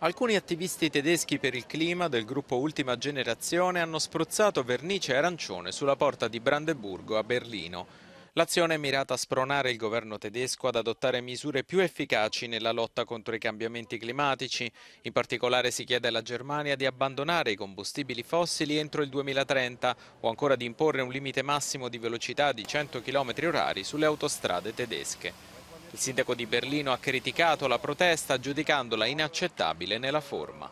Alcuni attivisti tedeschi per il clima del gruppo Ultima Generazione hanno spruzzato vernice arancione sulla porta di Brandeburgo a Berlino. L'azione è mirata a spronare il governo tedesco ad adottare misure più efficaci nella lotta contro i cambiamenti climatici. In particolare si chiede alla Germania di abbandonare i combustibili fossili entro il 2030 o ancora di imporre un limite massimo di velocità di 100 km h sulle autostrade tedesche. Il sindaco di Berlino ha criticato la protesta giudicandola inaccettabile nella forma.